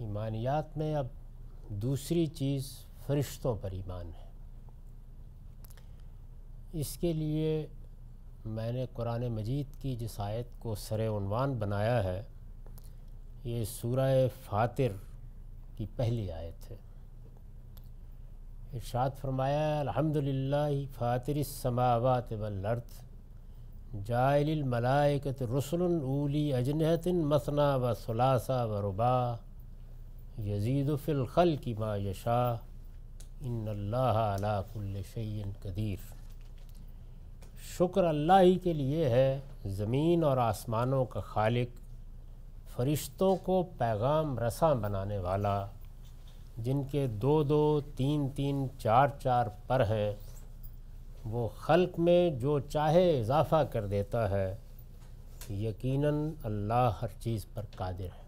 ईमानियात में अब दूसरी चीज़ फरिश्तों पर ईमान है इसके लिए मैंने कुरान मजीद की जिस आयत को सरेवान बनाया है ये सूरह फातिर की पहली आयत है इर्शाद फरमाया अलहमदिल्ला फ़ातिर समावत वर्थ जायलमलाकत रसुल अजनहतिन मसना व सलासा व रुबा यजीद फ़िलखल की माँ यशा इन अलाकुल्शन कदीर शुक्र अल्लाह ही के लिए है ज़मीन और आसमानों का खालिक फ़रिश्तों को पैगाम रसा बनाने वाला जिनके दो दो तीन तीन चार चार पर हैं वो खल्क में जो चाहे इजाफ़ा कर देता है यकीनन अल्लाह हर चीज़ पर कादिर है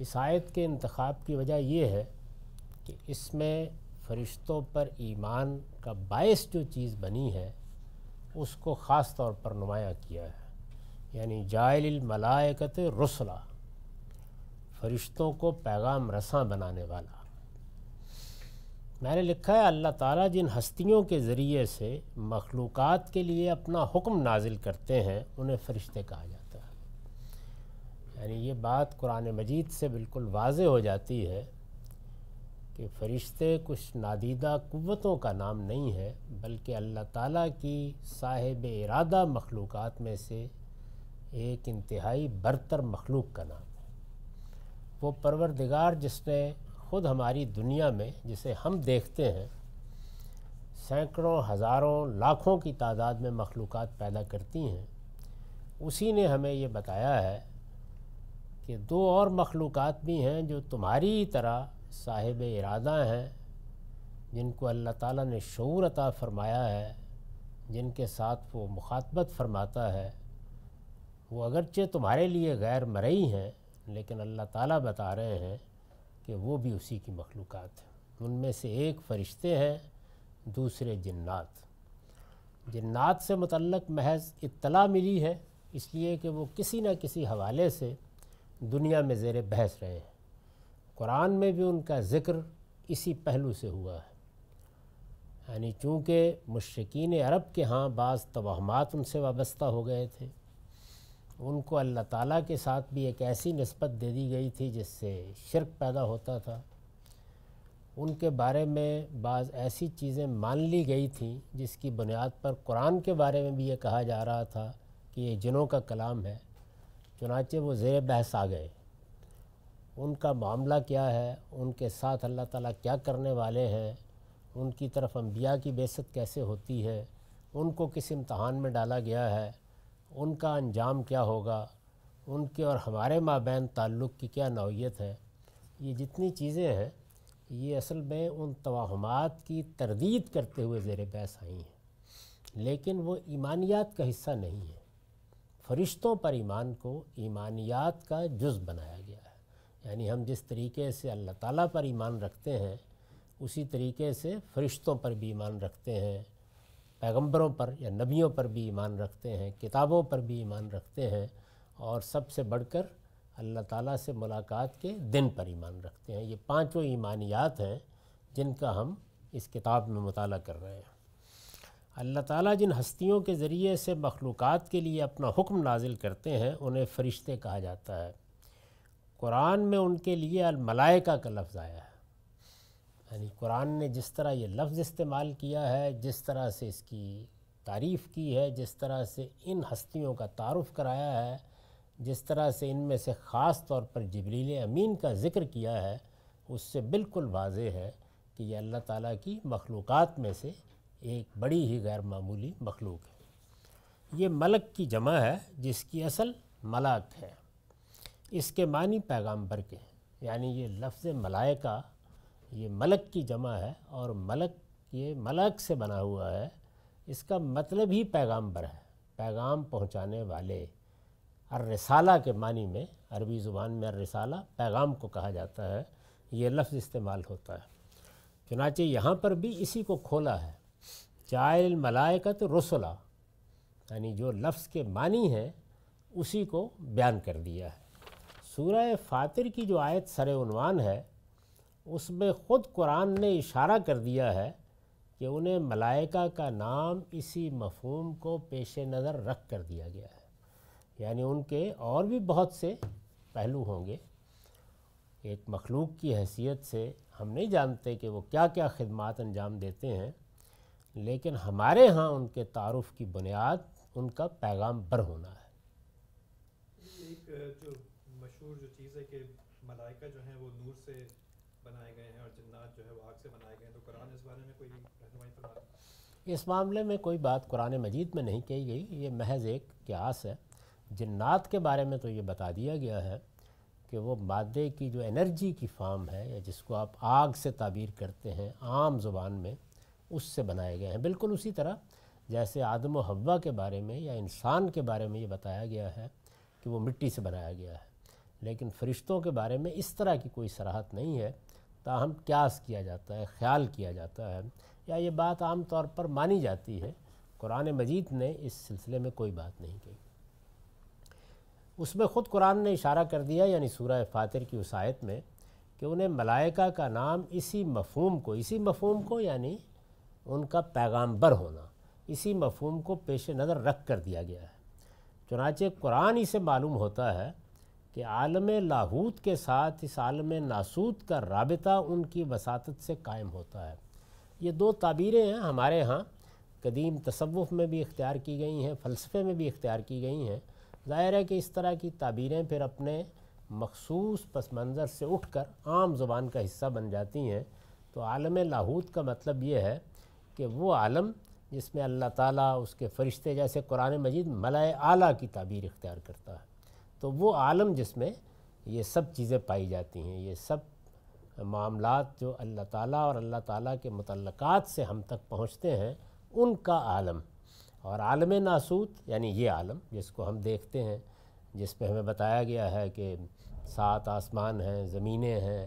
इस आयत के इंतखब की वजह यह है कि इसमें फ़रिश्तों पर ईमान का बायस जो चीज़ बनी है उसको ख़ास तौर पर नुमाया किया है यानी जायलमलायकत रसला फ़रिश्तों को पैगाम रसा बनाने वाला मैंने लिखा है अल्लाह ताला जिन हस्तियों के ज़रिए से मखलूक़ात के लिए अपना हुक्म नाजिल करते हैं उन्हें फ़रिश्ते कहा जाता है यानी ये बात कुरान मजीद से बिल्कुल वाज हो जाती है कि फ़रिश्ते कुछ नादीदा क़वतों का नाम नहीं है बल्कि अल्लाह ताला की साहिब इरादा मखलूक़ में से एक इंतहाई बरतर मखलूक का नाम है वो परवरदिगार जिसने ख़ुद हमारी दुनिया में जिसे हम देखते हैं सैकड़ों हज़ारों लाखों की तादाद में मखलूक़ पैदा करती हैं उसी ने हमें ये बताया है कि दो और मखलूक़ भी हैं जो तुम्हारी तरह साहिब इरादा हैं जिनको अल्लाह ताला ने शूर अता फ़रमाया है जिनके साथ वो मुखातबत फ़रमाता है वो अगरचे तुम्हारे लिए गैर मरई हैं लेकिन अल्लाह ताला बता रहे हैं कि वो भी उसी की मखलूक हैं उनमें से एक फ़रिश्ते हैं दूसरे जन्ात जन्ात से मतलब महज इतला मिली है इसलिए कि वो किसी न किसी हवाले से दुनिया में ज़ेर बहस रहे हैं कुरान में भी उनका ज़िक्र इसी पहलू से हुआ है यानी चूँकि मुश्किन अरब के यहाँ बाज़ तोहमात उनसे वाबस्ता हो गए थे उनको अल्लाह ताला के साथ भी एक ऐसी नस्बत दे दी गई थी जिससे शिरक पैदा होता था उनके बारे में बाज़ ऐसी चीज़ें मान ली गई थी जिसकी बुनियाद पर कुरान के बारे में भी ये कहा जा रहा था कि ये जिनों का कलाम है चुनाचे वो ज़ेर बहस आ गए उनका मामला क्या है उनके साथ अल्लाह ताला क्या करने वाले हैं उनकी तरफ अम्बिया की बेसत कैसे होती है उनको किस इम्तहान में डाला गया है उनका अंजाम क्या होगा उनके और हमारे माबैन ताल्लुक़ की क्या नौीयत है ये जितनी चीज़ें हैं ये असल में उन तोहमात की तरदीद करते हुए ज़ेर बहस आई हैं लेकिन वो ईमानियात का हिस्सा नहीं है फरिश्तों पर ईमान को ईमानियात का जुज़ बनाया गया है यानी हम जिस तरीके से अल्लाह ताला पर ईमान रखते हैं उसी तरीके से फरिश्तों पर भी ईमान रखते हैं पैगंबरों पर या नबियों पर भी ईमान रखते हैं किताबों पर भी ईमान रखते हैं और सबसे बढ़कर अल्लाह ताला से मुलाकात के दिन पर ईमान रखते हैं ये पांचों ईमानियात हैं जिनका हम इस किताब में मुताला कर रहे हैं अल्लाह ताला जिन हस्तियों के ज़रिए से मखलूक़ के लिए अपना हुक्म नाजिल करते हैं उन्हें फ़रिश्ते कहा जाता है कुरान में उनके लिए अलमलाइका का लफ्ज़ आया है यानी कुरान ने जिस तरह ये लफ्ज़ इस्तेमाल किया है जिस तरह से इसकी तारीफ़ की है जिस तरह से इन हस्तियों का तारफ़ कराया है जिस तरह से इन में से ख़ास तौर पर जबरील अमीन का ज़िक्र किया है उससे बिल्कुल वाज है कि ये अल्लाह ताली की मखलूक़ात में से एक बड़ी ही गैर मामूली मखलूक है ये मलक की जमा है जिसकी असल मलाक है इसके मानी पैगाम्बर के यानी ये लफ्ज़ मलायका ये मलक की जमा है और मलक ये मलक से बना हुआ है इसका मतलब ही पैगाम्बर है पैगाम पहुंचाने वाले अर रिसाला के मानी में अरबी ज़ुबान में अर रिसाला पैगाम को कहा जाता है ये लफ्ज़ इस्तेमाल होता है चुनाचे यहाँ पर भी इसी को खोला है जायल मलायकत रसुला यानी जो लफ्स के मानी हैं उसी को बयान कर दिया है सूरह फातिर की जो आयत सरवान है उसमें ख़ुद कुरान ने इशारा कर दिया है कि उन्हें मलाइका का नाम इसी मफहम को पेश नज़र रख कर दिया गया है यानी उनके और भी बहुत से पहलू होंगे एक मखलूक की हैसियत से हम नहीं जानते कि वो क्या क्या खदमात अंजाम देते हैं लेकिन हमारे यहाँ उनके तारुफ की बुनियाद उनका पैगाम बर होना है एक जो मशहूर जो चीज़ है कि मलाइका जो है वो नूर से बनाए गए हैं और जन्नात जो है वो आग से बनाए गए हैं तो कुरान इस बारे में कोई रहनुमाई फरमा इस मामले में कोई बात कुरान मजीद में नहीं कही गई ये महज एक क्यास है जन्नात के बारे में तो ये बता दिया गया है कि वो मादे की जो एनर्जी की फार्म है या जिसको आप आग से ताबीर करते हैं आम जुबान में उससे बनाए गए हैं बिल्कुल उसी तरह जैसे आदम हवा के बारे में या इंसान के बारे में ये बताया गया है कि वो मिट्टी से बनाया गया है लेकिन फरिश्तों के बारे में इस तरह की कोई सराहत नहीं है ताहम क्यास किया जाता है ख्याल किया जाता है या ये बात आम तौर पर मानी जाती है कुरान मजीद ने इस सिलसिले में कोई बात नहीं कही उसमें ख़ुद कुरान ने इशारा कर दिया यानी सूरह फातिर की उस आयत में कि उन्हें मलाइका का नाम इसी मफहम को इसी मफहम को यानी उनका पैगामबर होना इसी मफहम को पेश नज़र रख कर दिया गया है चुनाचे कुरान ही से मालूम होता है कि आलम लाहूत के साथ इस आलम नासूत का रबता उनकी वसात से कायम होता है ये दो ताबीरें हैं हमारे यहाँ कदीम तसवुफ़ में भी इख्तियार की गई हैं फ़लसफ़े में भी इख्तियार की गई हैं ज़ाहिर है कि इस तरह की ताबीरें फिर अपने मखसूस पस मंज़र से उठ कर आम ज़ुबान का हिस्सा बन जाती हैं तो आलम लाहूत का मतलब ये है कि वो आलम जिसमें अल्लाह ताला उसके फ़रिश्ते जैसे कुरान मजीद मलाए आला की ताबीर इख्तियार करता है तो वो आलम जिसमें ये सब चीज़ें पाई जाती हैं ये सब मामला जो अल्लाह ताला और अल्लाह ताला के मुतलक़ात से हम तक पहुँचते हैं उनका आलम और आलम नासूत यानी ये आलम जिसको हम देखते हैं जिस पे हमें बताया गया है कि सात आसमान हैं ज़मीनें हैं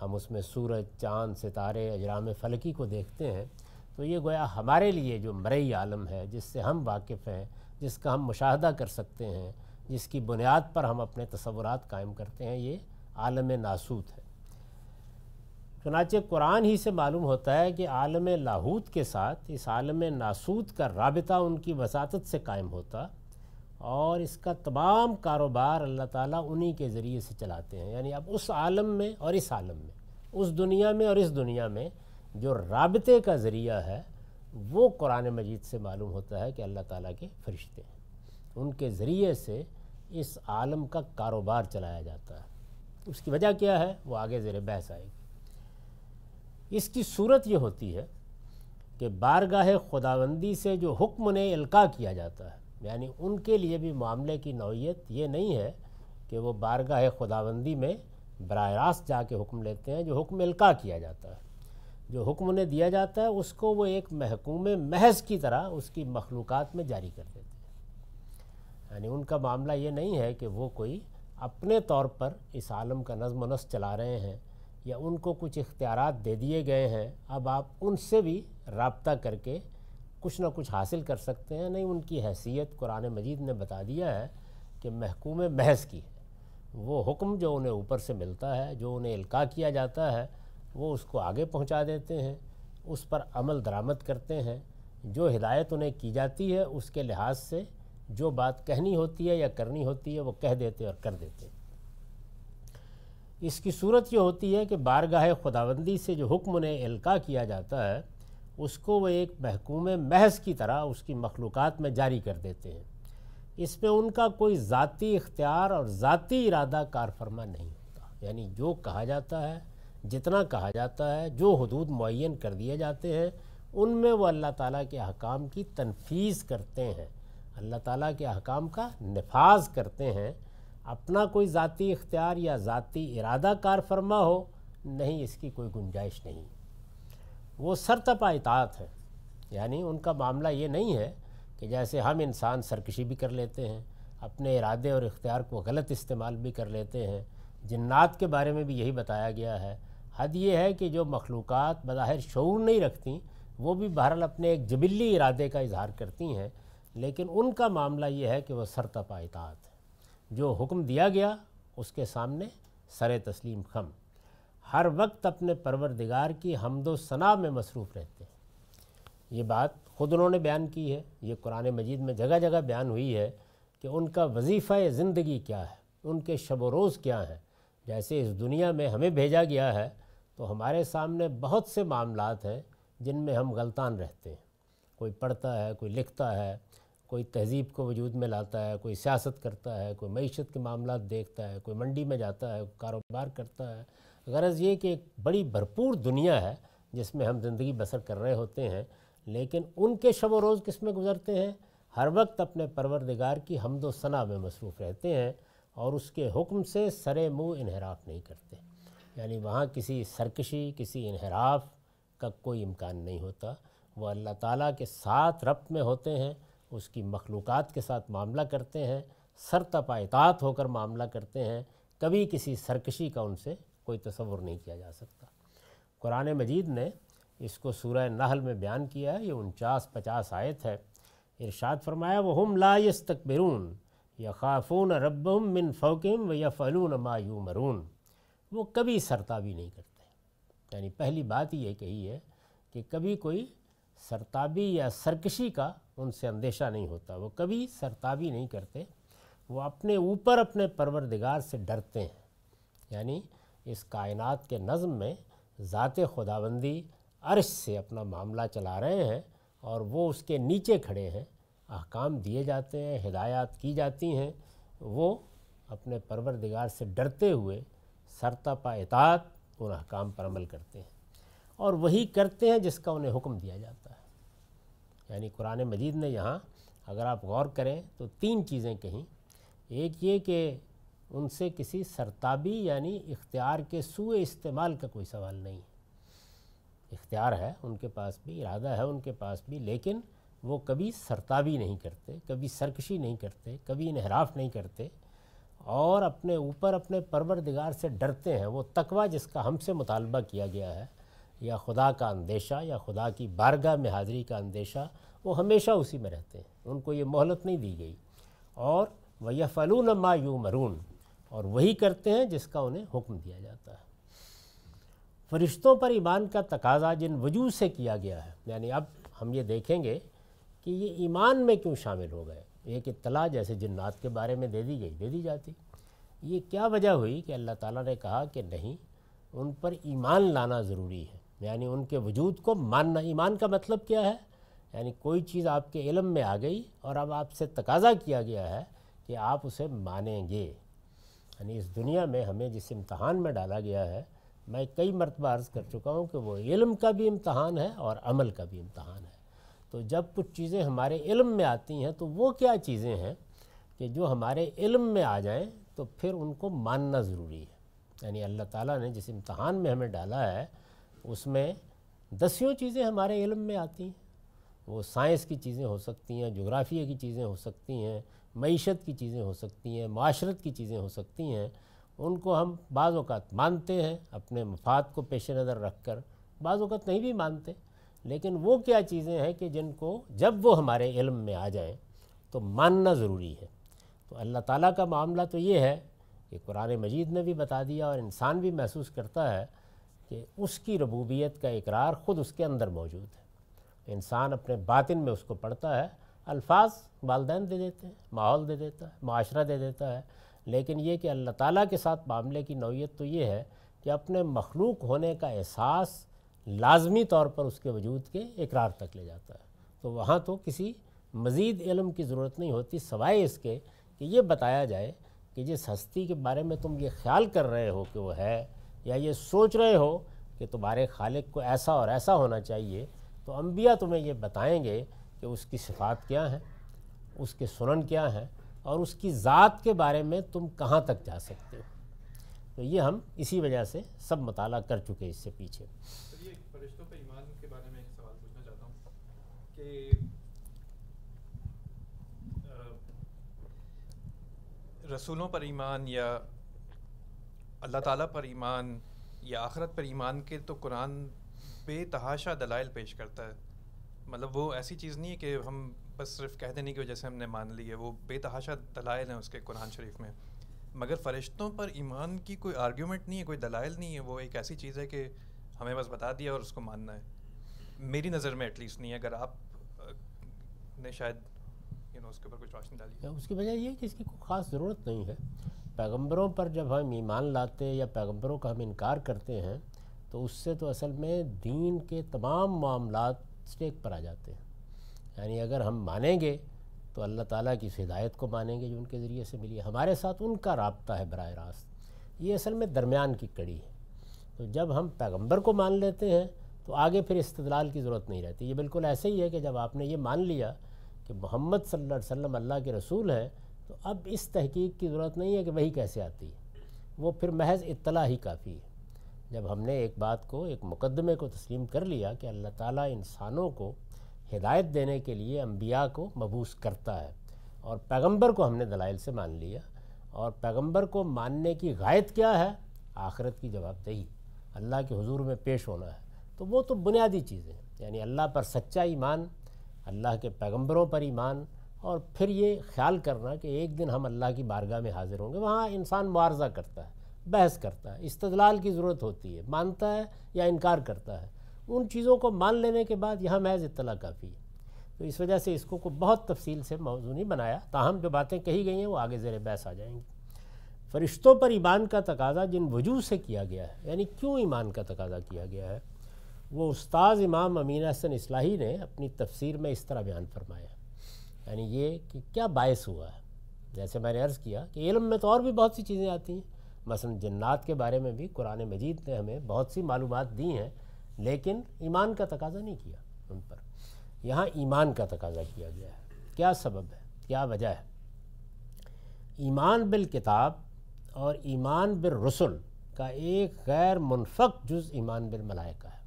हम उसमें सूरज चाँद सितारे अजराम फ़लकी को देखते हैं तो ये गोया हमारे लिए जो मरई आलम है जिससे हम वाकिफ़ हैं जिसका हम मुशाहदा कर सकते हैं जिसकी बुनियाद पर हम अपने तस्वुरात कायम करते हैं ये आलम नासूत है चुनाचे कुरान ही से मालूम होता है कि आलम लाहूत के साथ इस आलम नासूत का रबता उनकी वसात से कायम होता और इसका तमाम कारोबार अल्लाह ताला उन्हीं के ज़रिए से चलाते हैं यानी अब उस आलम में और इस आलम में उस दुनिया में और इस दुनिया में जो रबते का ज़रिया है वो कुरान मजीद से मालूम होता है कि अल्लाह ताला के फरिश्ते हैं उनके ज़रिए से इस आलम का कारोबार चलाया जाता है उसकी वजह क्या है वो आगे ज़र बहस आएगी इसकी सूरत ये होती है कि बारगाह खुदाबंदी से जो हुक्म ने इल्का किया जाता है यानी उनके लिए भी मामले की नौीयत ये नहीं है कि वो बारगाह खुदाबंदी में बर रास्त जा के हुक्म लेते हैं जो हुक्म इल्का किया जाता है जो हुक्म उन्हें दिया जाता है उसको वो एक महकूम महज की तरह उसकी मखलूक़ात में जारी कर देते हैं यानी उनका मामला ये नहीं है कि वो कोई अपने तौर पर इस आलम का नज़म नस चला रहे हैं या उनको कुछ इख्तियार दे दिए गए हैं अब आप उनसे भी रबता करके कुछ ना कुछ हासिल कर सकते हैं नहीं उनकी हैसियत कुरान मजीद ने बता दिया है कि महकूम महज की है वो हुक्म जो उन्हें ऊपर से मिलता है जो उन्हें इल्का किया जाता है वो उसको आगे पहुंचा देते हैं उस पर अमल दरामद करते हैं जो हिदायत उन्हें की जाती है उसके लिहाज से जो बात कहनी होती है या करनी होती है वो कह देते और कर देते इसकी सूरत ये होती है कि बारगाह खुदाबंदी से जो हुक्म उन्हें इल्का किया जाता है उसको वो एक महकूम महज की तरह उसकी मखलूक़ में जारी कर देते हैं इसमें उनका कोई ज़ाती इख्तियार और ज़ाती इरादा कारफ़रमा नहीं होता यानी जो कहा जाता है जितना कहा जाता है जो हदूद मुन कर दिए जाते हैं उनमें वो अल्लाह ताला के अहकाम की तनफीज़ करते हैं अल्लाह ताला के अहकाम का नफाज करते हैं अपना कोई ज़ाती इख्तियार या ज़ाती इरादा कार फरमा हो नहीं इसकी कोई गुंजाइश नहीं वो सरतपा इतात है यानी उनका मामला ये नहीं है कि जैसे हम इंसान सरकशी भी कर लेते हैं अपने इरादे और इख्तियार को गलत इस्तेमाल भी कर लेते हैं जन्ात के बारे में भी यही बताया गया है हद ये है कि जो मखलूक बज़ाहिर शूर नहीं रखती वो भी बहरहाल अपने एक जबिली इरादे का इजहार करती हैं लेकिन उनका मामला ये है कि वह सरतपा जो हुक्म दिया गया उसके सामने सर तस्लीम खम हर वक्त अपने परवरदिगार की हमदो सना में मसरूफ़ रहते हैं ये बात ख़ुद उन्होंने बयान की है ये कुरान मजीद में जगह जगह बयान हुई है कि उनका वजीफ़ा ज़िंदगी क्या है उनके शब रोज़ क्या हैं जैसे इस दुनिया में हमें भेजा गया है तो हमारे सामने बहुत से मामलात हैं जिनमें हम गलतान रहते हैं कोई पढ़ता है कोई लिखता है कोई तहजीब को वजूद में लाता है कोई सियासत करता है कोई मीशत के मामला देखता है कोई मंडी में जाता है कारोबार करता है गरज़ ये कि एक बड़ी भरपूर दुनिया है जिसमें हम ज़िंदगी बसर कर रहे होते हैं लेकिन उनके शब रोज़ किस में गुजरते हैं हर वक्त अपने परवरदिगार की हमदो सना में मसरूफ़ रहते हैं और उसके हुक्म से सरे मुँह इनहराफ नहीं करते यानी वहाँ किसी सरकशी किसी इनहराफ का कोई इम्कान नहीं होता वह अल्लाह ताला के साथ रब में होते हैं उसकी मखलूक़ात के साथ मामला करते हैं सर तपायतात होकर मामला करते हैं कभी किसी सरकशी का उनसे कोई तस्वुर नहीं किया जा सकता कुरान मजीद ने इसको सूर नहल में बयान किया है ये उनचास पचास आयत है इरशाद फरमाया वह हम ला यस्तकबरून यखाफून रबम मिन फ़ोकम व यफ़लून मायूमरून वो कभी सरताबी नहीं करते यानी पहली बात ये कही है कि कभी कोई सरताबी या सरकशी का उनसे अंदेशा नहीं होता वो कभी सरताबी नहीं करते वो अपने ऊपर अपने परवरदिगार से डरते हैं यानी इस कायनात के नज़म में ज़ात खुदाबंदी अर्श से अपना मामला चला रहे हैं और वो उसके नीचे खड़े हैं अहकाम दिए जाते हैं हिदायत की जाती हैं वो अपने परवरदिगार से डरते हुए सरता एतात उन अहकाम पर अमल करते हैं और वही करते हैं जिसका उन्हें हुक्म दिया जाता है यानी कुरान मजीद ने यहाँ अगर आप गौर करें तो तीन चीज़ें कहीं एक ये कि उनसे किसी सरताबी यानी इख्तियार के सूए इस्तेमाल का कोई सवाल नहीं है इख्तियार है उनके पास भी इरादा है उनके पास भी लेकिन वो कभी सरताबी नहीं करते कभी सरकशी नहीं करते कभी इनहराफ नहीं करते और अपने ऊपर अपने परवरदिगार से डरते हैं वो तकवा जिसका हमसे मुतालबा किया गया है या खुदा का अंदेशा या खुदा की बारगाह में हाज़री का अंदेशा वो हमेशा उसी में रहते हैं उनको ये मोहलत नहीं दी गई और वह फ़लून यू मरून और वही करते हैं जिसका उन्हें हुक्म दिया जाता है फरिश्तों पर ईमान का तकाजा जिन वजू से किया गया है यानी अब हम ये देखेंगे कि ये ईमान में क्यों शामिल हो गए एक इतला जैसे जन्नात के बारे में दे दी गई दे दी जाती ये क्या वजह हुई कि अल्लाह ताला ने कहा कि नहीं उन पर ईमान लाना ज़रूरी है यानी उनके वजूद को मानना ईमान का मतलब क्या है यानी कोई चीज़ आपके इलम में आ गई और अब आपसे तकाजा किया गया है कि आप उसे मानेंगे यानी इस दुनिया में हमें जिस इम्तहान में डाला गया है मैं कई मरतबा अर्ज़ कर चुका हूँ कि वो इल्म का भी इम्तहान है और अमल का भी इम्तहान है तो जब कुछ चीज़ें हमारे इल्म में आती हैं तो वो क्या चीज़ें हैं कि जो हमारे इल्म में आ जाएं तो फिर उनको मानना ज़रूरी है यानी अल्लाह ताला ने जिस इम्तहान में हमें डाला है उसमें दसियों चीज़ें हमारे इल्म में आती हैं वो साइंस की चीज़ें हो सकती हैं जोग्राफिया की चीज़ें हो सकती हैं मीशत की चीज़ें हो सकती हैं माशरत की चीज़ें हो सकती हैं उनको हम बाज़ मानते हैं अपने मफाद को पेश नज़र रख कर बाज़ नहीं भी मानते लेकिन वो क्या चीज़ें हैं कि जिनको जब वो हमारे इल्म में आ जाएं तो मानना ज़रूरी है तो अल्लाह ताला का मामला तो ये है कि कुरान मजीद ने भी बता दिया और इंसान भी महसूस करता है कि उसकी रबूबियत का इकरार ख़ुद उसके अंदर मौजूद है इंसान अपने बातिन में उसको पढ़ता है अल्फाज वालदेन दे देते हैं माहौल दे देता है माशरा दे देता है लेकिन ये कि अल्लाह ताला के साथ मामले की नौीयत तो ये है कि अपने मखलूक होने का एहसास लाजमी तौर पर उसके वजूद के इकरार तक ले जाता है तो वहाँ तो किसी मज़ीद इलम की ज़रूरत नहीं होती सवाए इसके कि ये बताया जाए कि जिस हस्ती के बारे में तुम ये ख्याल कर रहे हो कि वो है या ये सोच रहे हो कि तुम्हारे खालिक को ऐसा और ऐसा होना चाहिए तो अम्बिया तुम्हें ये बताएंगे कि उसकी सिफात क्या है उसके सुनन क्या हैं और उसकी ज़ात के बारे में तुम कहाँ तक जा सकते हो तो ये हम इसी वजह से सब मताला कर चुके इससे पीछे फरिश्तों ईमान के बारे में एक सवाल पूछना चाहता हूँ कि रसूलों पर ईमान या अल्लाह ताला पर ईमान या आखरत पर ईमान के तो कुरान बेतहाशा दलाइल पेश करता है मतलब वो ऐसी चीज़ नहीं है कि हम बस सिर्फ कह देने की वजह से हमने मान ली है वो बेतहाशा दलाइल हैं उसके कुरान शरीफ में मगर फ़रिश्तों पर ईमान की कोई आर्ग्यूमेंट नहीं है कोई दलाइल नहीं है वो एक ऐसी चीज़ है कि हमें बस बता दिया और उसको मानना है मेरी नज़र में एटलीस्ट नहीं है अगर आप ने शायद यू नो उसके ऊपर कुछ रोशनी डाली उसकी वजह यह है कि इसकी कोई ख़ास ज़रूरत नहीं है पैगम्बरों पर जब हम ईमान लाते या पैगम्बरों का हम इनकार करते हैं तो उससे तो असल में दीन के तमाम मामला स्टेक पर आ जाते हैं यानी अगर हम मानेंगे तो अल्लाह ताला की हिदायत को मानेंगे जो उनके ज़रिए से मिली हमारे साथ उनका रबता है बर रास्त ये असल में दरमियान की कड़ी है तो जब हम पैगंबर को मान लेते हैं तो आगे फिर इस्तलाल की ज़रूरत नहीं रहती ये बिल्कुल ऐसे ही है कि जब आपने ये मान लिया कि मोहम्मद सल्लल्लाहु अलैहि वसल्लम अल्लाह के रसूल हैं तो अब इस तहकीक की ज़रूरत नहीं है कि वही कैसे आती है वो फिर महज इतला ही काफ़ी है जब हमने एक बात को एक मुकदमे को तस्लीम कर लिया कि अल्लाह ताला इंसानों को हिदायत देने के लिए अम्बिया को मबूस करता है और पैगंबर को हमने दलाइल से मान लिया और पैगंबर को मानने की गायत क्या है आखरत की जवाबदेही अल्लाह के हजूर में पेश होना है तो वो तो बुनियादी चीज़ें यानी अल्लाह पर सच्चा ईमान अल्लाह के पैगम्बरों पर ईमान और फिर ये ख्याल करना कि एक दिन हम अल्लाह की बारगाह में हाज़िर होंगे वहाँ इंसान मुआवजा करता है बहस करता है इस्तलाल की ज़रूरत होती है मानता है या इनकार करता है उन चीज़ों को मान लेने के बाद यहाँ महज इतला काफ़ी है तो इस वजह से इसको को बहुत तफसील से मौजू नहीं बनाया ताहम जो बातें कही गई हैं वो आगे ज़र बहस आ जाएंगी फरिश्तों पर ईमान का तकाजा जिन वजूह से किया गया है यानी क्यों ईमान का तकाजा किया गया है वो उस्ताज़ इमाम अमीन हसन इस्लाही ने अपनी तफसीर में इस तरह बयान फरमाया यानी ये कि क्या बायस हुआ है जैसे मैंने अर्ज़ किया कि इलम में तो और भी बहुत सी चीज़ें आती हैं मसलन जन्नात के बारे में भी कुरान मजीद ने हमें बहुत सी मालूम दी हैं लेकिन ईमान का तकाजा नहीं किया उन पर यहाँ ईमान का तकाजा किया गया है क्या सबब है क्या वजह है ईमान बिल किताब और ईमान बिल रसुल का एक गैर मुनफक जुज़ ईमान बिल मलाइका है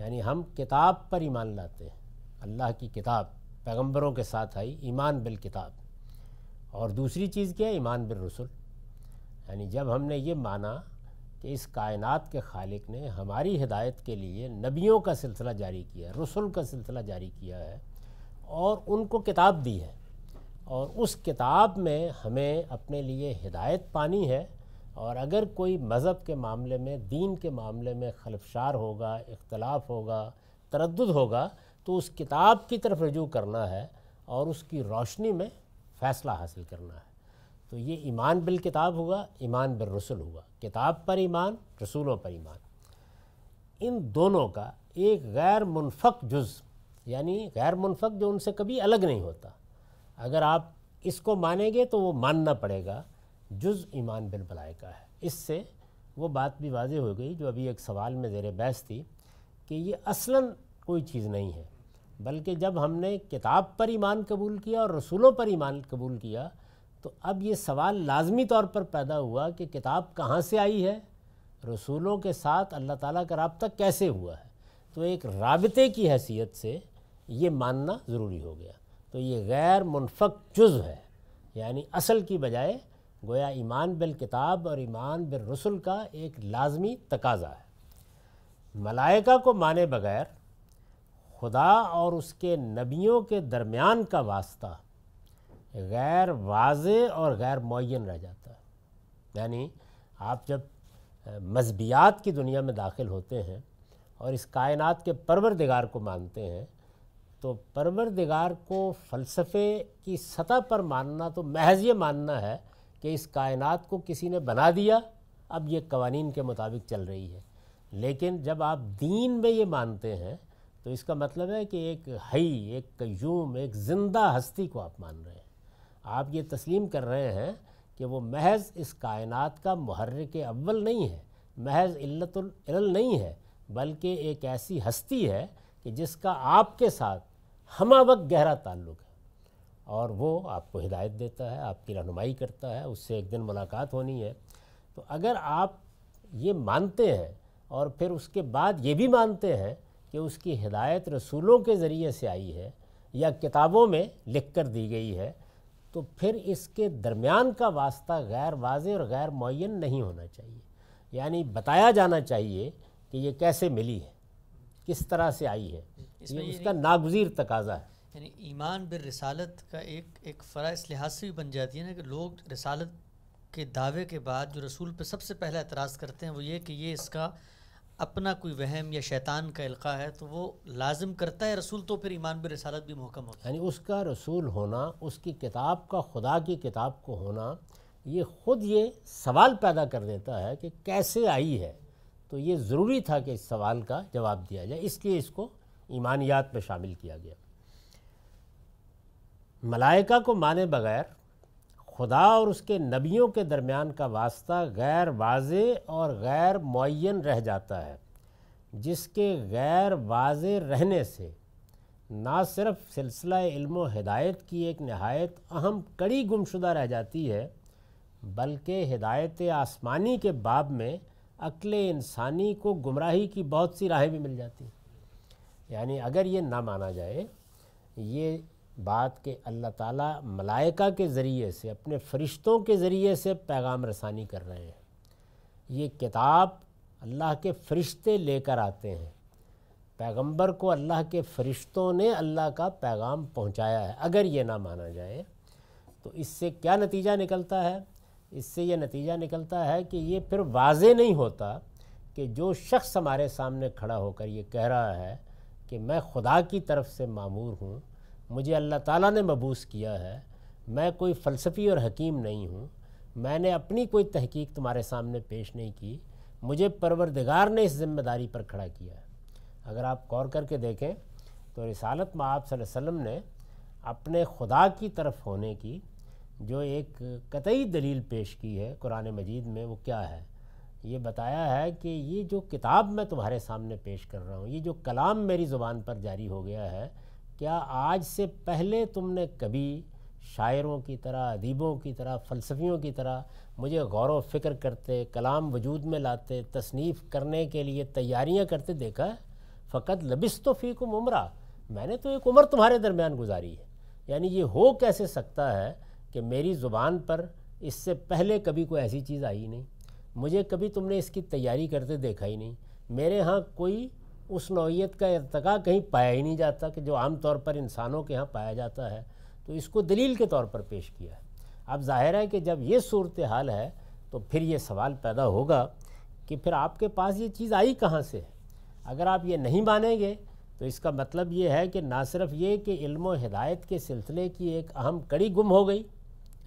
यानी हम किताब पर ईमान लाते हैं अल्लाह की किताब पैगंबरों के साथ आई ईमान बिल किताब और दूसरी चीज़ क्या है ईमान बिल रसुल यानी जब हमने ये माना कि इस कायनात के खालिक ने हमारी हिदायत के लिए नबियों का सिलसिला जारी किया है रसुल का सिलसिला जारी किया है और उनको किताब दी है और उस किताब में हमें अपने लिए हिदायत पानी है और अगर कोई मज़हब के मामले में दीन के मामले में खलफशार होगा इख्तलाफ होगा तरद होगा तो उस किताब की तरफ रजू करना है और उसकी रोशनी में फ़ैसला हासिल करना है तो ये ईमान बिल किताब हुआ ईमान बिल रसूल हुआ किताब पर ईमान रसूलों पर ईमान इन दोनों का एक गैर मुनफक जुज़ यानी गैर मुनफक जो उनसे कभी अलग नहीं होता अगर आप इसको मानेंगे तो वो मानना पड़ेगा जुज़ ईमान बिल बलाय का है इससे वो बात भी वाज हो गई जो अभी एक सवाल में ज़ेर बहस थी कि ये असला कोई चीज़ नहीं है बल्कि जब हमने किताब पर ईमान कबूल किया और रसूलों पर ईमान कबूल किया तो अब ये सवाल लाजमी तौर पर पैदा हुआ कि किताब कहाँ से आई है रसूलों के साथ अल्लाह ताला का रबता कैसे हुआ है तो एक रबते की हैसियत से ये मानना ज़रूरी हो गया तो ये गैर मुनफक जुज़ है यानी असल की बजाय गोया ईमान बिल किताब और ईमान बिल रसुल का एक लाजमी तकाजा है मलाइका को माने बगैर खुदा और उसके नबियों के दरमियान का वास्ता गैर वाज और गैर मुन रह जाता है यानी आप जब मजबियात की दुनिया में दाखिल होते हैं और इस कायनात के परवरदिगार को मानते हैं तो परवरदिगार को फ़लसफ़े की सतह पर मानना तो महज ये मानना है कि इस कायनात को किसी ने बना दिया अब ये कवानीन के मुताबिक चल रही है लेकिन जब आप दीन में ये मानते हैं तो इसका मतलब है कि एक हई एक कयूम एक ज़िंदा हस्ती को आप मान रहे हैं आप ये तस्लीम कर रहे हैं कि वो महज इस कायनात का महर्र अव्वल नहीं है महज इल्लतुल नहीं है बल्कि एक ऐसी हस्ती है कि जिसका आपके साथ हम वक्त गहरा ताल्लुक है और वो आपको हिदायत देता है आपकी रहनुमाई करता है उससे एक दिन मुलाकात होनी है तो अगर आप ये मानते हैं और फिर उसके बाद ये भी मानते हैं कि उसकी हिदायत रसूलों के ज़रिए से आई है या किताबों में लिख कर दी गई है तो फिर इसके दरमियान का वास्ता गैर वाज और गैर मुन नहीं होना चाहिए यानी बताया जाना चाहिए कि ये कैसे मिली है किस तरह से आई है ये उसका नागजीर तकाजा है यानी ईमान बिर रसालत का एक एक फ़रा इस लिहाज से भी बन जाती है ना कि लोग रसालत के दावे के बाद जो रसूल पर सबसे पहला एतराज़ करते हैं वो ये कि ये इसका अपना कोई वहम या शैतान का इल्का है तो वो लाजिम करता है रसूल तो फिर ईमान बिर रसालत भी महकम होता है यानी उसका रसूल होना उसकी किताब का खुदा की किताब को होना ये ख़ुद ये सवाल पैदा कर देता है कि कैसे आई है तो ये ज़रूरी था कि इस सवाल का जवाब दिया जाए इसलिए इसको ईमानियात में शामिल किया गया मलाइका को माने बगैर खुदा और उसके नबियों के दरमियान का वास्ता गैर वाज और गैर मुन रह जाता है जिसके गैर वाज रहने से ना सिर्फ सिलसिला इल्म हिदायत की एक नहायत अहम कड़ी गुमशुदा रह जाती है बल्कि हिदायत आसमानी के बाब में अक्ल इंसानी को गुमराही की बहुत सी राहें भी मिल जाती हैं यानी अगर ये ना माना जाए ये बात के अल्लाह ताला मलाइका के ज़रिए से अपने फ़रिश्तों के ज़रिए से पैगाम रसानी कर रहे हैं ये किताब अल्लाह के फ़रिश्ते लेकर आते हैं पैगंबर को अल्लाह के फ़रिश्तों ने अल्लाह का पैगाम पहुंचाया है अगर ये ना माना जाए तो इससे क्या नतीजा निकलता है इससे ये नतीजा निकलता है कि ये फिर वाज नहीं होता कि जो शख्स हमारे सामने खड़ा होकर ये कह रहा है कि मैं खुदा की तरफ से मामूर हूँ मुझे अल्लाह ताला ने मबूस किया है मैं कोई फ़लसफ़ी और हकीम नहीं हूँ मैंने अपनी कोई तहकीक तुम्हारे सामने पेश नहीं की मुझे परवरदिगार ने इस जिम्मेदारी पर खड़ा किया है अगर आप गौर करके देखें तो रिसालत में आप ने अपने खुदा की तरफ होने की जो एक कतई दलील पेश की है कुरान मजीद में वो क्या है ये बताया है कि ये जो किताब मैं तुम्हारे सामने पेश कर रहा हूँ ये जो कलाम मेरी ज़ुबान पर जारी हो गया है क्या आज से पहले तुमने कभी शायरों की तरह अदीबों की तरह फ़लसफ़ियों की तरह मुझे गौर व फिक्र करते कलाम वजूद में लाते तसनीफ़ करने के लिए तैयारियाँ करते देखा है फ़कत लबिस तो फ़ीक उम्र मैंने तो एक उम्र तुम्हारे दरमियान गुजारी है यानी ये हो कैसे सकता है कि मेरी ज़ुबान पर इससे पहले कभी कोई ऐसी चीज़ आई नहीं मुझे कभी तुमने इसकी तैयारी करते देखा ही नहीं मेरे यहाँ कोई उस नौीयत का इरतका कहीं पाया ही नहीं जाता कि जो आम तौर पर इंसानों के यहाँ पाया जाता है तो इसको दलील के तौर पर पेश किया है अब जाहिर है कि जब ये सूरत हाल है तो फिर ये सवाल पैदा होगा कि फिर आपके पास ये चीज़ आई कहाँ से है अगर आप ये नहीं मानेंगे तो इसका मतलब ये है कि ना सिर्फ ये कि इल्म हिदायत के सिलसिले की एक अहम कड़ी गुम हो गई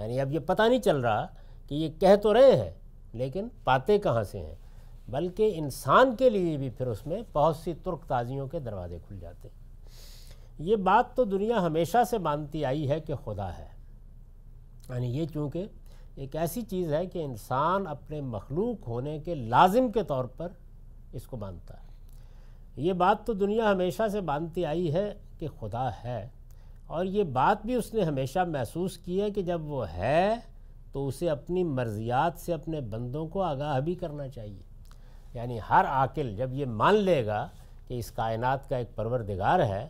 यानी अब ये पता नहीं चल रहा कि ये कह तो रहे हैं लेकिन पाते कहाँ से हैं बल्कि इंसान के लिए भी फिर उसमें बहुत सी तुर्क ताजियों के दरवाजे खुल जाते ये बात तो दुनिया हमेशा से मानती आई है कि खुदा है यानी ये चूँकि एक ऐसी चीज़ है कि इंसान अपने मखलूक होने के लाजिम के तौर पर इसको मानता है ये बात तो दुनिया हमेशा से मानती आई है कि खुदा है और ये बात भी उसने हमेशा महसूस की है कि जब वो है तो उसे अपनी मर्जियात से अपने बंदों को आगाह भी करना चाहिए यानी हर आकिल जब ये मान लेगा कि इस कायनात का एक परवरदिगार है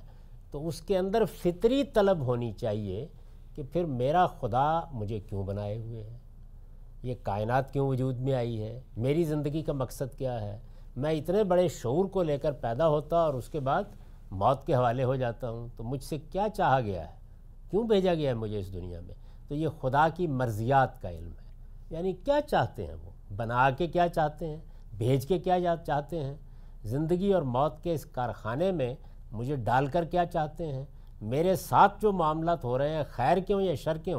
तो उसके अंदर फितरी तलब होनी चाहिए कि फिर मेरा खुदा मुझे क्यों बनाए हुए है ये कायनात क्यों वजूद में आई है मेरी ज़िंदगी का मकसद क्या है मैं इतने बड़े शौर को लेकर पैदा होता और उसके बाद मौत के हवाले हो जाता हूँ तो मुझसे क्या चाहा गया है क्यों भेजा गया है मुझे इस दुनिया में तो ये खुदा की मर्जियात का इल्म है यानी क्या चाहते हैं वो बना के क्या चाहते हैं भेज के क्या चाहते हैं ज़िंदगी और मौत के इस कारखाने में मुझे डाल कर क्या चाहते हैं मेरे साथ जो मामला हो रहे हैं खैर क्यों या शर के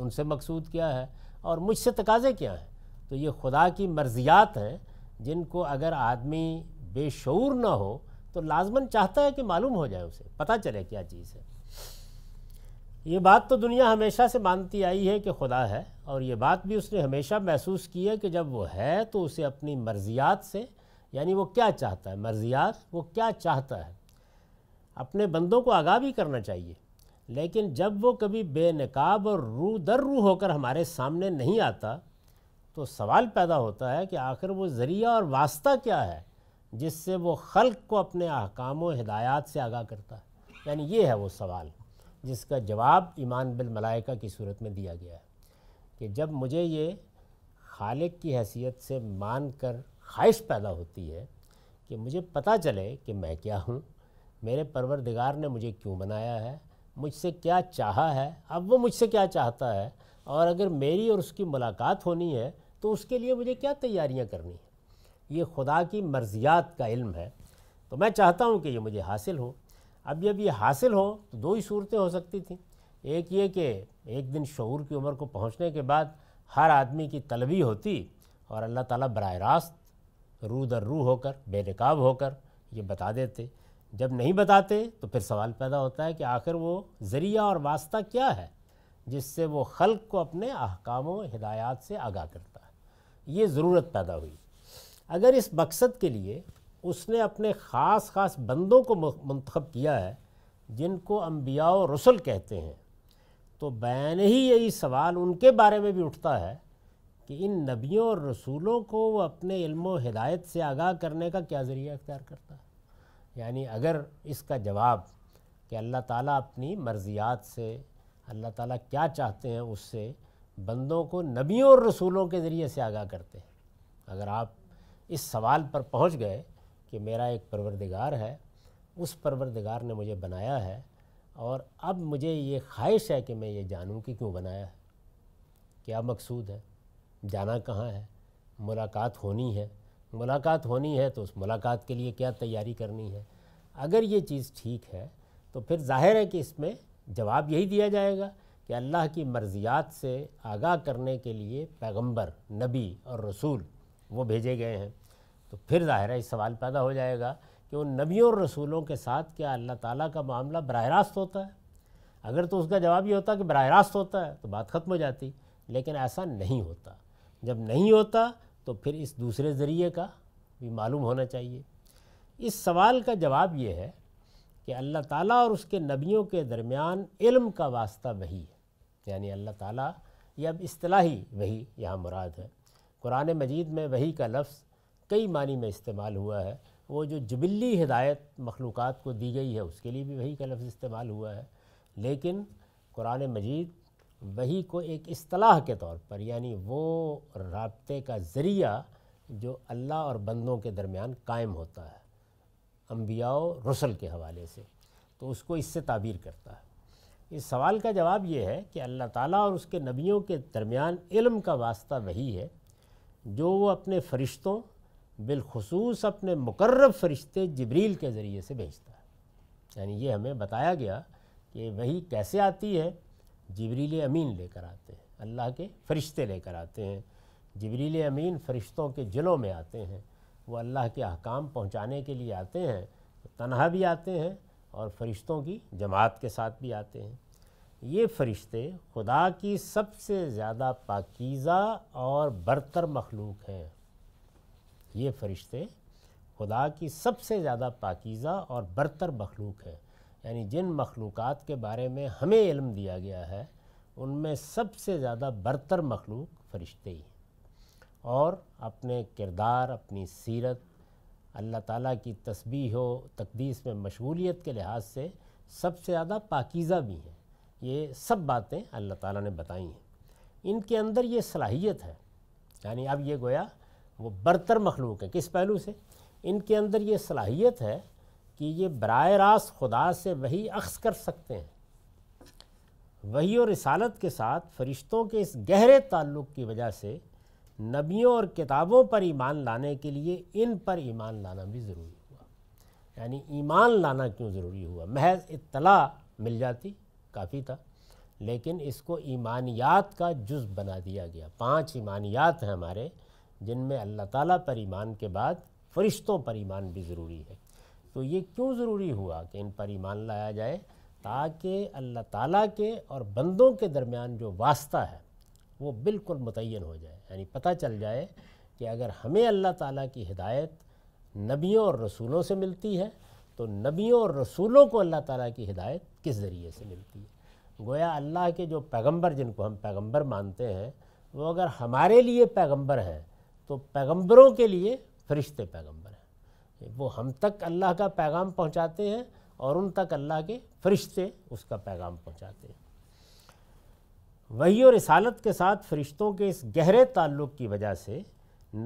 उनसे मकसूद क्या है और मुझसे तकाजे क्या हैं तो ये खुदा की मर्जियात हैं जिनको अगर आदमी बेशूर ना हो तो लाजमन चाहता है कि मालूम हो जाए उसे पता चले क्या चीज़ है ये बात तो दुनिया हमेशा से मानती आई है कि खुदा है और ये बात भी उसने हमेशा महसूस की है कि जब वो है तो उसे अपनी मर्जियात से यानी वो क्या चाहता है मर्जियात वो क्या चाहता है अपने बंदों को आगाह भी करना चाहिए लेकिन जब वो कभी बेनकाब और रू दर रू होकर हमारे सामने नहीं आता तो सवाल पैदा होता है कि आखिर वो ज़रिया और वास्ता क्या है जिससे वो खल्क को अपने अहकाम व हिदायत से आगाह करता है यानी ये है वो सवाल जिसका जवाब ईमान मलाइका की सूरत में दिया गया है कि जब मुझे ये खालिक की हैसियत से मान कर ख्वाहिश पैदा होती है कि मुझे पता चले कि मैं क्या हूँ मेरे परवरदिगार ने मुझे क्यों बनाया है मुझसे क्या चाहा है अब वो मुझसे क्या चाहता है और अगर मेरी और उसकी मुलाकात होनी है तो उसके लिए मुझे क्या तैयारियाँ करनी ये खुदा की मर्जियात का इल्म है तो मैं चाहता हूँ कि ये मुझे हासिल हो अब जब ये हासिल हो तो दो ही सूरतें हो सकती थी एक ये कि एक दिन शूर की उम्र को पहुँचने के बाद हर आदमी की तलबी होती और अल्लाह ताला बर रास्त रू दर रू होकर बेनकाब होकर ये बता देते जब नहीं बताते तो फिर सवाल पैदा होता है कि आखिर वो ज़रिया और वास्ता क्या है जिससे वो खल्क़ को अपने अहकाम हदायात से आगाह करता है ये ज़रूरत पैदा हुई अगर इस मकसद के लिए उसने अपने ख़ास ख़ास बंदों को मंतखब किया है जिनको अम्बिया रसुल कहते हैं तो बैन ही यही सवाल उनके बारे में भी उठता है कि इन नबियों और रसूलों को वो अपने इल्म हिदायत से आगाह करने का क्या ज़रिया अख्तियार करता है यानी अगर इसका जवाब कि अल्लाह ताला अपनी मर्जियात से अल्लाह ताला क्या चाहते हैं उससे बंदों को नबियों और रसूलों के ज़रिए से आगाह करते हैं अगर आप इस सवाल पर पहुंच गए कि मेरा एक परवरदिगार है उस परवरदिगार ने मुझे बनाया है और अब मुझे ये ख्वाहिश है कि मैं ये जानूँ कि क्यों बनाया है क्या मकसूद है जाना कहाँ है मुलाकात होनी है मुलाकात होनी है तो उस मुलाकात के लिए क्या तैयारी करनी है अगर ये चीज़ ठीक है तो फिर जाहिर है कि इसमें जवाब यही दिया जाएगा कि अल्लाह की मर्जियात से आगाह करने के लिए पैगंबर नबी और रसूल वो भेजे गए हैं तो फिर ज़ाहिर है इस सवाल पैदा हो जाएगा कि उन नबियों और रसूलों के साथ क्या अल्लाह ताला का मामला बरह रास्त होता है अगर तो उसका जवाब ये होता कि बरह रास्त होता है तो बात ख़त्म हो जाती लेकिन ऐसा नहीं होता जब नहीं होता तो फिर इस दूसरे ज़रिए का भी मालूम होना चाहिए इस सवाल का जवाब ये है कि अल्लाह ताला और उसके नबियों के दरमियान इल्म का वास्ता वही है यानी अल्लाह ताला ये अब अस्तलाही वही यहाँ मुराद है कुरान मजीद में वही का लफ्ज़ कई मानी में इस्तेमाल हुआ है वो जो जुबिली हिदायत मखलूक़ को दी गई है उसके लिए भी वही का लफ्ज़ इस्तेमाल हुआ है लेकिन कुरान मजीद वही को एक असलाह के तौर पर यानी वो रबते का ज़रिया जो अल्लाह और बंदों के दरमियान कायम होता है अम्बिया रसल के हवाले से तो उसको इससे ताबीर करता है इस सवाल का जवाब ये है कि अल्लाह ताली और उसके नबियों के दरमियान इलम का वास्ता वही है जो वो अपने फ़रिश्तों बिलखसूस अपने मुकर्रब फ़रिश्ते जबरील के ज़रिए से भेजता है यानी ये हमें बताया गया कि वही कैसे आती है जबरील अमीन लेकर आते हैं अल्लाह के फ़रिश्ते लेकर आते हैं जबरील अमीन फ़रिश्तों के जिलों में आते हैं वो अल्लाह के अहकाम पहुँचाने के लिए आते हैं तो तनहा भी आते हैं और फ़रिश्तों की जमात के साथ भी आते हैं ये फ़रिश्ते खुदा की सबसे ज़्यादा पाकीज़ा और बरतर मखलूक हैं ये फ़रिश्ते खुदा की सबसे ज़्यादा पाकीज़ा और बरतर मखलूक हैं यानी जिन मखलूक़ के बारे में हमें इल्म दिया गया है उनमें सबसे ज़्यादा बरतर मखलूक फ़रिश्ते ही और अपने किरदार अपनी सीरत अल्लाह ताला की तस्बी हो तकदीस में मशगूलियत के लिहाज से सबसे ज़्यादा पाकीज़ा भी हैं ये सब बातें अल्लाह ताला ने बताई हैं इनके अंदर ये सलाहियत है यानी अब ये गोया वो बरतर मखलूक है किस पहलू से इनके अंदर ये सलाहियत है कि ये बर रास्त खुदा से वही अक्स कर सकते हैं वही और रिसालत के साथ फ़रिश्तों के इस गहरे ताल्लुक़ की वजह से नबियों और किताबों पर ईमान लाने के लिए इन पर ईमान लाना भी ज़रूरी हुआ यानी ईमान लाना क्यों ज़रूरी हुआ महज इतला मिल जाती काफ़ी था लेकिन इसको ईमानियात का जुज़ बना दिया गया पांच ईमानियात हैं हमारे जिनमें अल्लाह ताला पर ईमान के बाद फरिश्तों पर ईमान भी ज़रूरी है तो ये क्यों ज़रूरी हुआ कि इन पर ईमान लाया जाए ताकि अल्लाह ताला के और बंदों के दरमियान जो वास्ता है वो बिल्कुल मुतन हो जाए यानी पता चल जाए कि अगर हमें अल्लाह ताला की हिदायत नबियों और रसूलों से मिलती है तो नबियों और रसूलों को अल्लाह ताला की हिदायत किस ज़रिए से मिलती है गोया अल्लाह के जो पैगंबर जिनको हम पैगंबर मानते हैं वो अगर हमारे लिए पैगंबर हैं तो पैगंबरों के लिए फरिश्ते पैगंबर हैं वो हम तक अल्लाह का पैगाम पहुंचाते हैं और उन तक अल्लाह के फरिश्ते उसका पैगाम पहुंचाते हैं वही और रसालत के साथ फरिश्तों के इस गहरे ताल्लुक़ की वजह से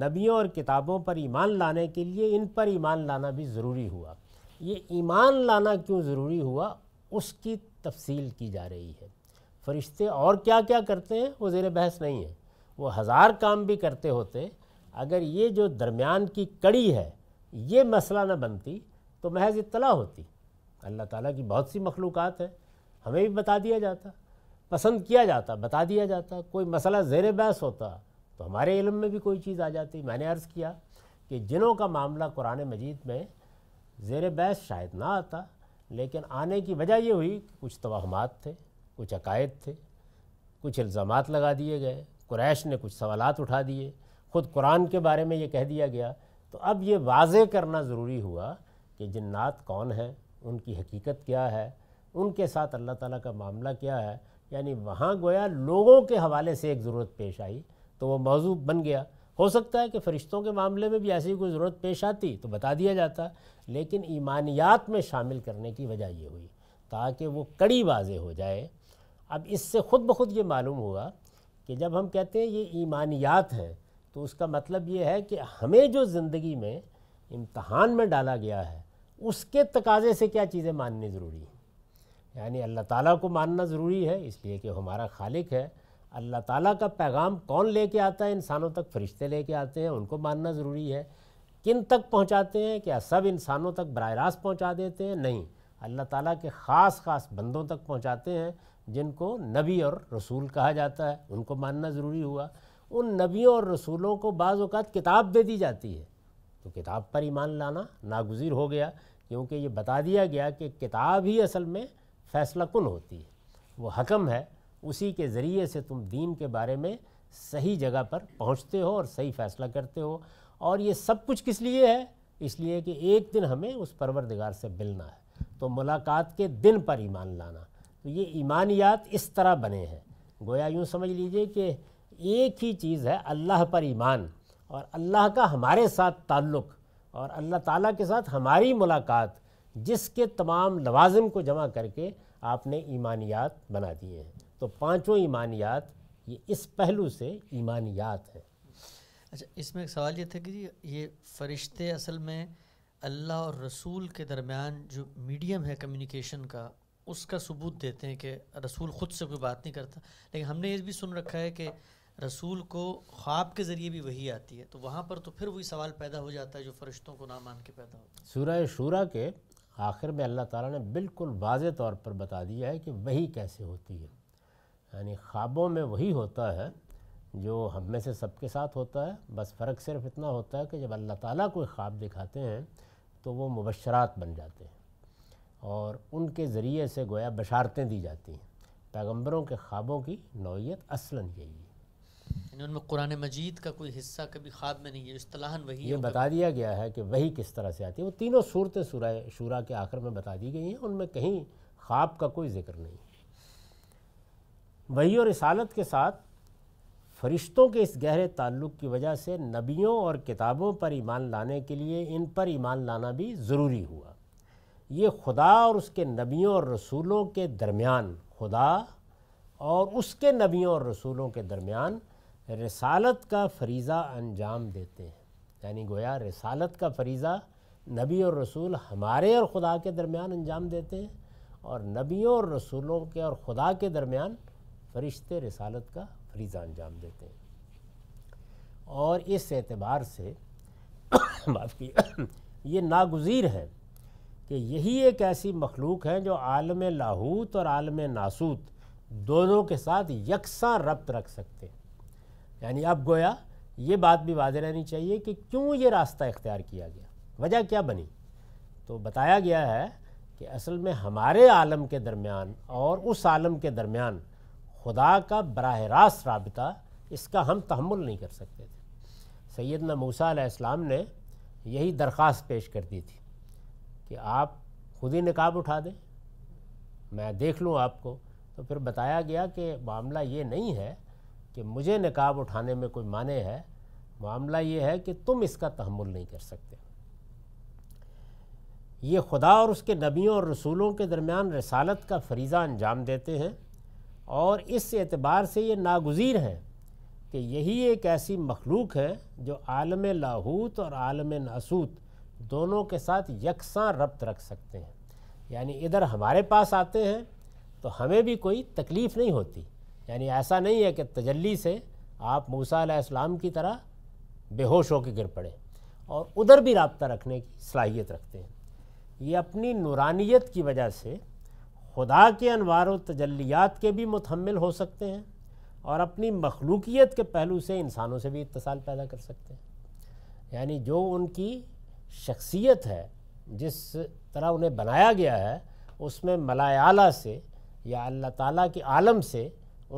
नबियों और किताबों पर ईमान लाने के लिए इन पर ईमान लाना भी ज़रूरी हुआ ये ईमान लाना क्यों ज़रूरी हुआ उसकी तफसील की जा रही है फरिश्ते और क्या क्या करते हैं वो ज़ेर बहस नहीं है वो हज़ार काम भी करते होते अगर ये जो दरमियान की कड़ी है ये मसला ना बनती तो महज इतला होती अल्लाह ताला की बहुत सी मखलूक़ है हमें भी बता दिया जाता पसंद किया जाता बता दिया जाता कोई मसला ज़ेर बहस होता तो हमारे इलम में भी कोई चीज़ आ जाती मैंने अर्ज़ किया कि जिनों का मामला कुरान मजीद में ज़ेर बहस शायद ना आता लेकिन आने की वजह ये हुई कि कुछ तोहमात थे कुछ अकायद थे कुछ इल्ज़ाम लगा दिए गए कुरैश ने कुछ सवाल उठा दिए ख़ुद कुरान के बारे में ये कह दिया गया तो अब ये वाज करना ज़रूरी हुआ कि जन्नात कौन है उनकी हकीकत क्या है उनके साथ अल्लाह ताला का मामला क्या है यानी वहाँ गोया लोगों के हवाले से एक ज़रूरत पेश आई तो वो मौजू बन गया हो सकता है कि फ़रिश्तों के मामले में भी ऐसी कोई ज़रूरत पेश आती तो बता दिया जाता लेकिन ईमानियात में शामिल करने की वजह ये हुई ताकि वो कड़ी वाजे हो जाए अब इससे ख़ुद ब खुद ये मालूम हुआ कि जब हम कहते हैं ये ईमानियात हैं तो उसका मतलब ये है कि हमें जो ज़िंदगी में इम्तहान में डाला गया है उसके तकाजे से क्या चीज़ें माननी ज़रूरी हैं यानी अल्लाह ताला को मानना ज़रूरी है इसलिए कि हमारा खालिक है अल्लाह ताला का पैगाम कौन लेके आता है इंसानों तक फरिश्ते लेके आते हैं उनको मानना ज़रूरी है किन तक पहुंचाते हैं क्या सब इंसानों तक बर रास्त पहुँचा देते हैं नहीं अल्लाह ताला के ख़ास ख़ास बंदों तक पहुँचाते हैं जिनको नबी और रसूल कहा जाता है उनको मानना ज़रूरी हुआ उन नबियों और रसूलों को बाज़ात किताब दे दी जाती है तो किताब पर ईमान लाना नागुजीर हो गया क्योंकि ये बता दिया गया कि किताब ही असल में फ़ैसला कन होती है वो हकम है उसी के ज़रिए से तुम दीन के बारे में सही जगह पर पहुँचते हो और सही फैसला करते हो और ये सब कुछ किस लिए है इसलिए कि एक दिन हमें उस परवरदिगार से मिलना है तो मुलाकात के दिन पर ईमान लाना तो ये ईमानियात इस तरह बने हैं गोया यूँ समझ लीजिए कि एक ही चीज़ है अल्लाह पर ईमान और अल्लाह का हमारे साथ ताल्लुक़ और अल्लाह ताला के साथ हमारी मुलाकात जिसके तमाम लवाजम को जमा करके आपने ईमानियात बना दिए हैं तो पांचों ईमानियात ये इस पहलू से ईमानियात हैं अच्छा इसमें एक सवाल ये था कि जी ये फ़रिश्ते असल में अल्लाह और रसूल के दरमियान जो मीडियम है कम्युनिकेशन का उसका सबूत देते हैं कि रसूल ख़ुद से कोई बात नहीं करता लेकिन हमने ये भी सुन रखा है कि रसूल को ख्वाब के ज़रिए भी वही आती है तो वहाँ पर तो फिर वही सवाल पैदा हो जाता है जो फरिश्तों को ना मान के पैदा होता है सूर्य शूरा के आखिर में अल्लाह ताला ने बिल्कुल वाज तौर पर बता दिया है कि वही कैसे होती है यानी ख्वाबों में वही होता है जो हम में से सबके साथ होता है बस फ़र्क सिर्फ इतना होता है कि जब अल्लाह ताला कोई ख्वाब दिखाते हैं तो वो मुबशरात बन जाते हैं और उनके ज़रिए से गोया बशारतें दी जाती हैं पैगम्बरों के ख्वाबों की नौीयत असला यही है उनमें कुरान मजीद का कोई हिस्सा कभी ख्वाब में नहीं है इस्तलाहन वही ये बता दिया गया है कि वही किस तरह से आती है वो तीनों सूरतें शुरा के आखिर में बता दी गई हैं उनमें कहीं ख्वाब का कोई जिक्र नहीं है वही और रसालत के साथ फरिश्तों के इस गहरे ताल्लुक़ की वजह से नबियों और किताबों पर ईमान लाने के लिए इन पर ईमान लाना भी ज़रूरी हुआ ये खुदा और उसके नबियों और रसूलों के दरमियान खुदा और उसके नबियों और रसूलों के दरमियान रसालत का फरीज़ा अंजाम देते हैं यानी गोया रसालत का फरीज़ा नबी और रसूल हमारे और खुदा के दरमियान अंजाम देते हैं और नबियों और रसूलों के और खुदा के दरमियान फरिश्ते रसालत का फरीज़ा अंजाम देते हैं और इस एतबार से माफ़ की ये नागज़ीर है कि यही एक ऐसी मखलूक है जो आलम लाहूत और आलम नासूत दोनों के साथ यकसा रब्त रख सकते हैं यानी अब गोया ये बात भी वाज रहनी चाहिए कि क्यों ये रास्ता इख्तियार किया गया वजह क्या बनी तो बताया गया है कि असल में हमारे आलम के दरमियान और उस आलम के दरमियान खुदा का बरह रास्त रबता इसका हम तहमुल नहीं कर सकते थे सैदना मूसा इस्लाम ने यही दरख्वास्त पेश कर दी थी कि आप खुद ही नकाब उठा दें मैं देख लूँ आपको तो फिर बताया गया कि मामला ये नहीं है कि मुझे नकाब उठाने में कोई माने है मामला ये है कि तुम इसका तहमुल नहीं कर सकते ये खुदा और उसके नबियों और रसूलों के दरमियान रसालत का फरीज़ा अंजाम देते हैं और इस एतबार से ये नागज़ीर हैं कि यही एक ऐसी मखलूक है जो आलम लाहूत और आलम नासूत दोनों के साथ यकसा रब्त रख सकते हैं यानी इधर हमारे पास आते हैं तो हमें भी कोई तकलीफ़ नहीं होती यानी ऐसा नहीं है कि तजल्ली से आप मूसा इस्लाम की तरह बेहोश होकर गिर पड़े और उधर भी रबता रखने की सलाहियत रखते हैं ये अपनी नूरानियत की वजह से खुदा के अनवार तजलियात के भी मतहमल हो सकते हैं और अपनी मखलूकियत के पहलू से इंसानों से भी इतसाल पैदा कर सकते हैं यानी जो उनकी शख्सियत है जिस तरह उन्हें बनाया गया है उसमें मलायाला से या अल्लाह ताला के आलम से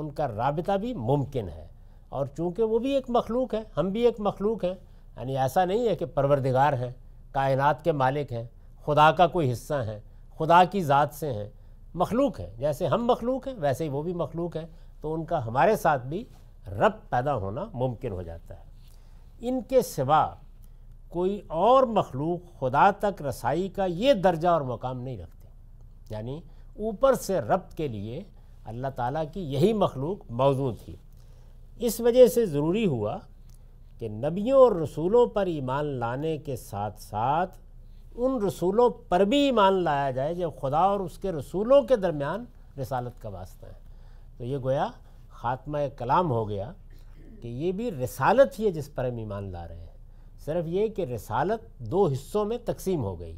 उनका रबता भी मुमकिन है और चूँकि वो भी एक मखलूक है हम भी एक मखलूक हैं यानी ऐसा नहीं है कि परवरदिगार हैं कायनात के मालिक हैं खुदा का कोई हिस्सा हैं खुदा की ज़ात से हैं मखलूक है जैसे हम मखलूक हैं वैसे ही वो भी मखलूक है तो उनका हमारे साथ भी रब पैदा होना मुमकिन हो जाता है इनके सिवा कोई और मखलूक खुदा तक रसाई का ये दर्जा और मकाम नहीं रखती यानी ऊपर से रब के लिए अल्लाह ताला की यही मखलूक मौजूद थी इस वजह से ज़रूरी हुआ कि नबियों और रसूलों पर ईमान लाने के साथ साथ उन रसूलों पर भी ईमान लाया जाए जब खुदा और उसके रसूलों के दरमियान रसालत का वास्ता है तो ये गोया ख़ात्मा कलाम हो गया कि ये भी रसालत ही है जिस पर हम ईमान ला रहे हैं सिर्फ ये कि रसालत दो हिस्सों में तकसीम हो गई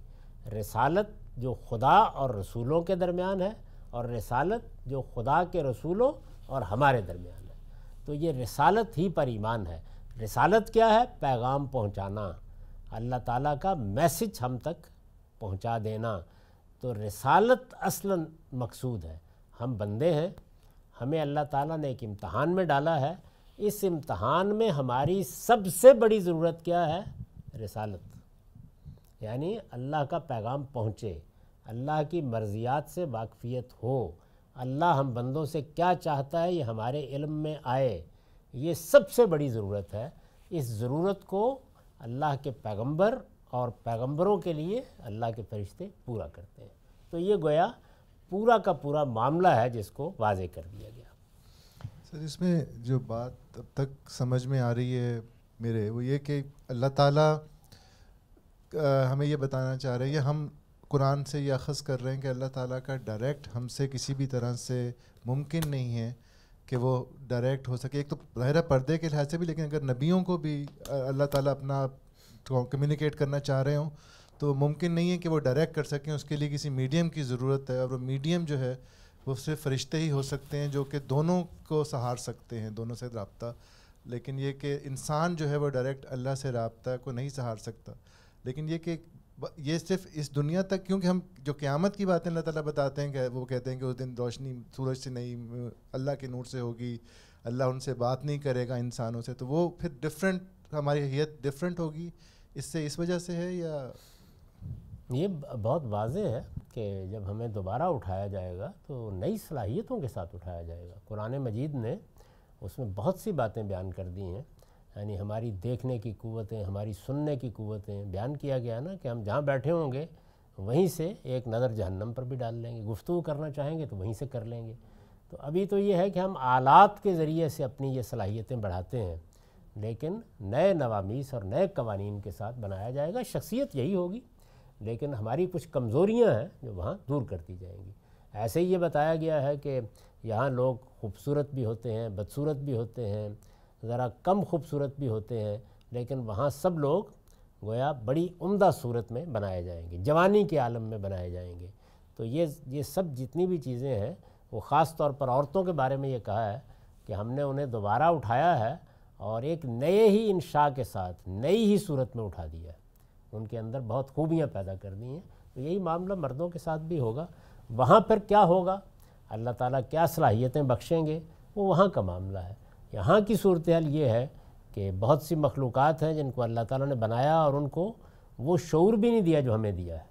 रसालत जो खुदा और रसूलों के दरमियान है और रसालत जो खुदा के रसूलों और हमारे दरमियान है तो ये रसालत ही पर ईमान है रसालत क्या है पैगाम पहुँचाना अल्लाह ताला का मैसेज हम तक पहुंचा देना तो रसालत असलन मकसूद है हम बंदे हैं हमें अल्लाह ताला ने एक इम्तहान में डाला है इस इम्तहान में हमारी सबसे बड़ी ज़रूरत क्या है रसालत यानी अल्लाह का पैगाम पहुँचे अल्लाह की मर्जियात से वाकफ़ियत हो अल्लाह हम बंदों से क्या चाहता है ये हमारे इल्म में आए ये सबसे बड़ी ज़रूरत है इस ज़रूरत को अल्लाह के पैगंबर और पैगंबरों के लिए अल्लाह के फरिश्ते पूरा करते हैं तो ये गोया पूरा का पूरा मामला है जिसको वाजे कर दिया गया सर इसमें जो बात अब तक समझ में आ रही है मेरे वो ये कि अल्लाह ताला हमें ये बताना चाह रहे हैं कि हम कुरान से यह अखज़ कर रहे हैं कि अल्लाह ताला का डायरेक्ट हमसे किसी भी तरह से मुमकिन नहीं है कि वो डायरेक्ट हो सके एक तो ज़ाहिर पर्दे के लिहाज से भी लेकिन अगर नबियों को भी अल्लाह ताला अपना कम्युनिकेट करना चाह रहे हों तो मुमकिन नहीं है कि वो डायरेक्ट कर सकें उसके लिए किसी मीडियम की ज़रूरत है और वो मीडियम जो है वो सिर्फ फरिश्ते ही हो सकते हैं जो कि दोनों को सहार सकते हैं दोनों से रबता लेकिन ये कि इंसान जो है वो डायरेक्ट अल्लाह से रबता को नहीं सहार सकता लेकिन ये कि ये सिर्फ इस दुनिया तक क्योंकि हम जो क़्यामत की बातें अल्लाह ताला बताते हैं कि वो कहते हैं कि उस दिन रोशनी सूरज से नहीं अल्लाह के नूर से होगी अल्लाह उनसे बात नहीं करेगा इंसानों से तो वो फिर डिफरेंट हमारी हैत डिफरेंट होगी इससे इस वजह से है या ये बहुत वाज है कि जब हमें दोबारा उठाया जाएगा तो नई सलाहियतों के साथ उठाया जाएगा कुरान मजीद ने उसमें बहुत सी बातें बयान कर दी हैं यानी हमारी देखने की क़वतें हमारी सुनने की क़वतें बयान किया गया ना कि हम जहाँ बैठे होंगे वहीं से एक नज़र जहन्नम पर भी डाल लेंगे गुफ्तु करना चाहेंगे तो वहीं से कर लेंगे तो अभी तो ये है कि हम आलात के ज़रिए से अपनी ये सलाहियतें बढ़ाते हैं लेकिन नए नवामीस और नए कवानीन के साथ बनाया जाएगा शख्सियत यही होगी लेकिन हमारी कुछ कमज़ोरियाँ हैं जो वहाँ दूर कर दी जाएंगी ऐसे ही ये बताया गया है कि यहाँ लोग खूबसूरत भी होते हैं बदसूरत भी होते हैं ज़रा कम खूबसूरत भी होते हैं लेकिन वहाँ सब लोग गोया बड़ी उम्दा सूरत में बनाए जाएंगे जवानी के आलम में बनाए जाएंगे तो ये ये सब जितनी भी चीज़ें हैं वो ख़ास तौर पर औरतों के बारे में ये कहा है कि हमने उन्हें दोबारा उठाया है और एक नए ही इंशा के साथ नई ही सूरत में उठा दिया उनके अंदर बहुत खूबियाँ पैदा कर दी हैं तो यही मामला मर्दों के साथ भी होगा वहाँ पर क्या होगा अल्लाह ताला क्या सलाहियतें बख्शेंगे वो वहाँ का मामला है यहाँ की सूरत हाल ये है कि बहुत सी मखलूक़ हैं जिनको अल्लाह ताला ने बनाया और उनको वो शूर भी नहीं दिया जो हमें दिया है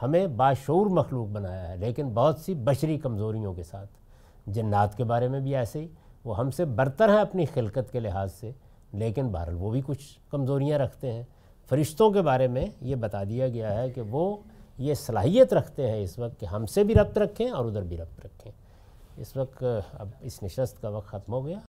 हमें बाशूर मखलूक बनाया है लेकिन बहुत सी बशरी कमज़ोरियों के साथ जन्नात के बारे में भी ऐसे ही वो हमसे बरतर हैं अपनी खिलकत के लिहाज से लेकिन बहरल वो भी कुछ कमज़ोरियाँ रखते हैं फ़रिश्तों के बारे में ये बता दिया गया है कि वो ये सलाहियत रखते हैं इस वक्त कि हमसे भी रब्त रखें और उधर भी रब्त रखें इस वक्त अब इस नशस्त का वक्त ख़त्म हो गया